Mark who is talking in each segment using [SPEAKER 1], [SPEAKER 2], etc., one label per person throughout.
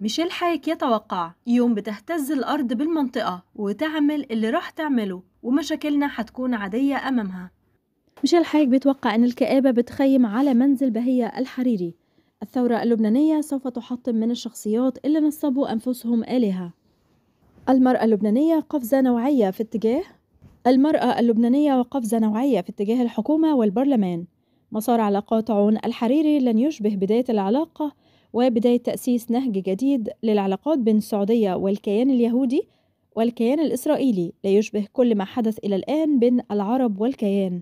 [SPEAKER 1] ميشيل حايك يتوقع يوم بتهتز الأرض بالمنطقة وتعمل اللي راح تعمله ومشاكلنا هتكون عادية أمامها ميشيل حايك بيتوقع أن الكآبة بتخيم على منزل بهية الحريري الثورة اللبنانية سوف تحطم من الشخصيات اللي نصبوا أنفسهم آلهة المرأة اللبنانية قفزة نوعية في اتجاه المرأة اللبنانية وقفزة نوعية في اتجاه الحكومة والبرلمان مسار علاقات عون الحريري لن يشبه بداية العلاقة وبداية تأسيس نهج جديد للعلاقات بين السعودية والكيان اليهودي والكيان الإسرائيلي لا يشبه كل ما حدث إلى الآن بين العرب والكيان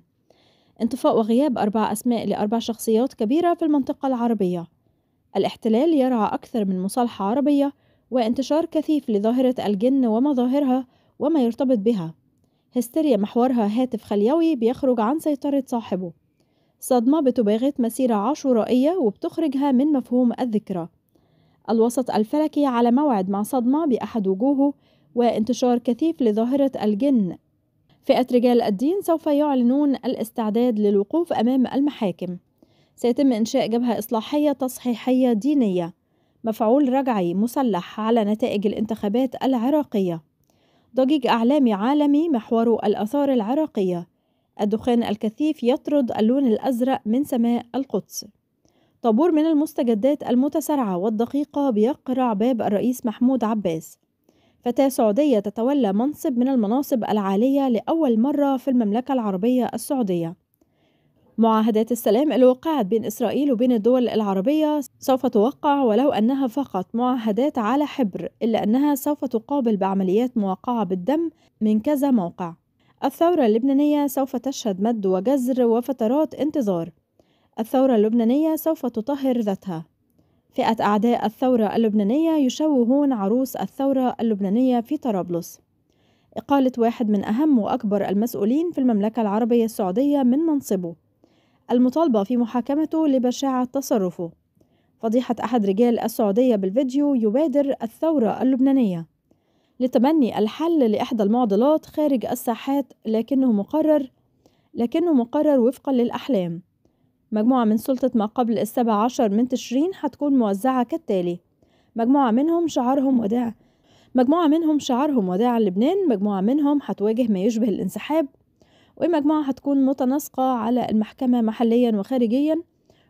[SPEAKER 1] انطفاء وغياب أربع أسماء لأربع شخصيات كبيرة في المنطقة العربية الاحتلال يرعى أكثر من مصالحة عربية وانتشار كثيف لظاهرة الجن ومظاهرها وما يرتبط بها هستيريا محورها هاتف خليوي بيخرج عن سيطرة صاحبه صدمة بتباغت مسيرة عاشورائية وبتخرجها من مفهوم الذكرى الوسط الفلكي على موعد مع صدمة بأحد وجوهه وانتشار كثيف لظاهرة الجن فئة رجال الدين سوف يعلنون الاستعداد للوقوف أمام المحاكم سيتم إنشاء جبهة إصلاحية تصحيحية دينية مفعول رجعي مسلح على نتائج الانتخابات العراقية ضجيج إعلامي عالمي محوره الآثار العراقية الدخان الكثيف يطرد اللون الأزرق من سماء القدس طابور من المستجدات المتسارعة والدقيقة بيقرع باب الرئيس محمود عباس فتاة سعودية تتولى منصب من المناصب العالية لأول مرة في المملكة العربية السعودية معاهدات السلام اللي وقعت بين إسرائيل وبين الدول العربية سوف توقع ولو أنها فقط معاهدات على حبر إلا أنها سوف تقابل بعمليات موقعة بالدم من كذا موقع الثورة اللبنانية سوف تشهد مد وجزر وفترات انتظار الثورة اللبنانية سوف تطهر ذاتها فئة أعداء الثورة اللبنانية يشوهون عروس الثورة اللبنانية في طرابلس إقالة واحد من أهم وأكبر المسؤولين في المملكة العربية السعودية من منصبه المطالبة في محاكمته لبشاعة تصرفه فضيحة أحد رجال السعودية بالفيديو يبادر الثورة اللبنانية لتبني الحل لإحدى المعضلات خارج الساحات لكنه مقرر لكنه مقرر وفقا للأحلام مجموعة من سلطة ما قبل السبع عشر من تشرين هتكون موزعة كالتالي مجموعة منهم شعارهم وداع مجموعة منهم شعارهم وداع لبنان مجموعة منهم هتواجه ما يشبه الانسحاب ومجموعة هتكون متناسقة على المحكمة محليا وخارجيا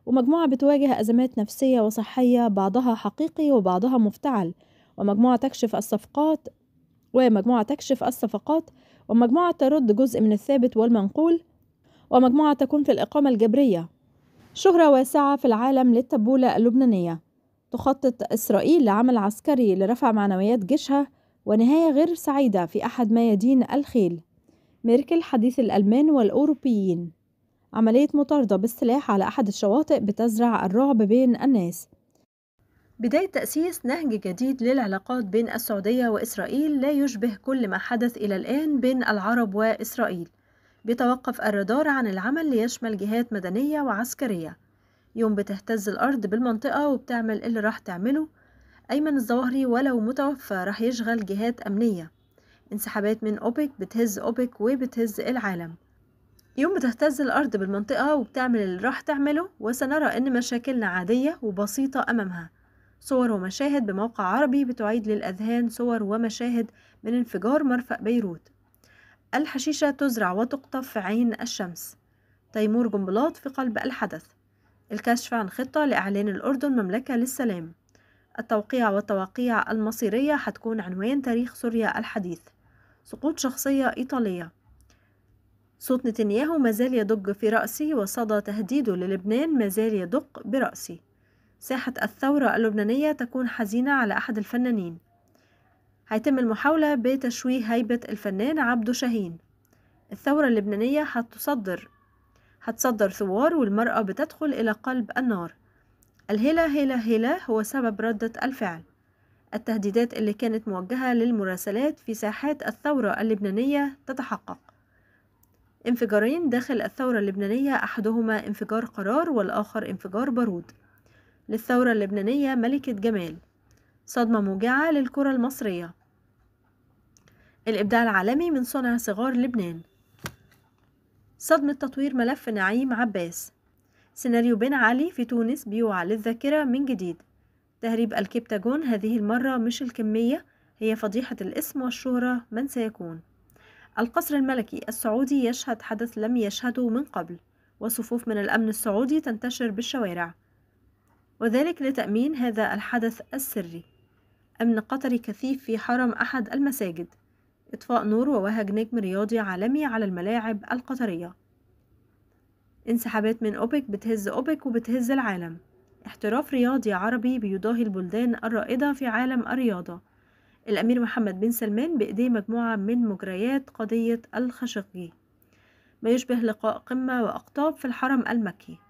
[SPEAKER 1] ومجموعة بتواجه أزمات نفسية وصحية بعضها حقيقي وبعضها مفتعل ومجموعة تكشف الصفقات ومجموعة تكشف الصفقات ومجموعة ترد جزء من الثابت والمنقول ومجموعة تكون في الإقامة الجبرية شهرة واسعة في العالم للتبولة اللبنانية تخطط إسرائيل لعمل عسكري لرفع معنويات جيشها ونهاية غير سعيدة في أحد ميادين الخيل ميركل حديث الألمان والأوروبيين عملية مطاردة بالسلاح على أحد الشواطئ بتزرع الرعب بين الناس بداية تأسيس نهج جديد للعلاقات بين السعودية وإسرائيل لا يشبه كل ما حدث إلى الآن بين العرب وإسرائيل بيتوقف الرادار عن العمل ليشمل جهات مدنية وعسكرية يوم بتهتز الأرض بالمنطقة وبتعمل اللي راح تعمله أيمن الظواهري ولو متوفى راح يشغل جهات أمنية انسحابات من أوبك بتهز أوبك وبتهز العالم يوم بتهتز الأرض بالمنطقة وبتعمل اللي راح تعمله وسنرى أن مشاكلنا عادية وبسيطة أمامها صور ومشاهد بموقع عربي بتعيد للأذهان صور ومشاهد من انفجار مرفأ بيروت الحشيشة تزرع وتقطف في عين الشمس تيمور جنبلاط في قلب الحدث الكشف عن خطة لإعلان الأردن مملكة للسلام التوقيع والتوقيع المصيرية هتكون عنوان تاريخ سوريا الحديث سقوط شخصية إيطالية صوت نتنياهو مازال يدق في رأسي وصدى تهديده للبنان مازال يدق برأسي ساحة الثورة اللبنانية تكون حزينة على أحد الفنانين هيتم المحاولة بتشويه هيبة الفنان عبده شاهين الثورة اللبنانية هتصدر هتصدر ثوار والمرأة بتدخل إلى قلب النار الهلا هلا هلا هو سبب ردة الفعل التهديدات اللي كانت موجهة للمراسلات في ساحات الثورة اللبنانية تتحقق انفجارين داخل الثورة اللبنانية أحدهما انفجار قرار والآخر انفجار بارود للثورة اللبنانية ملكة جمال صدمة موجعة للكرة المصرية الإبداع العالمي من صنع صغار لبنان صدمة تطوير ملف نعيم عباس سيناريو بن علي في تونس بيوعى للذاكرة من جديد تهريب الكبتاجون هذه المرة مش الكمية هي فضيحة الاسم والشهرة من سيكون القصر الملكي السعودي يشهد حدث لم يشهده من قبل وصفوف من الأمن السعودي تنتشر بالشوارع وذلك لتأمين هذا الحدث السري أمن قطري كثيف في حرم أحد المساجد إطفاء نور ووهج نجم رياضي عالمي على الملاعب القطرية انسحابات من أوبك بتهز أوبك وبتهز العالم احتراف رياضي عربي بيضاهي البلدان الرائدة في عالم الرياضة الأمير محمد بن سلمان بإيديه مجموعة من مجريات قضية الخشقجي ما يشبه لقاء قمة وأقطاب في الحرم المكي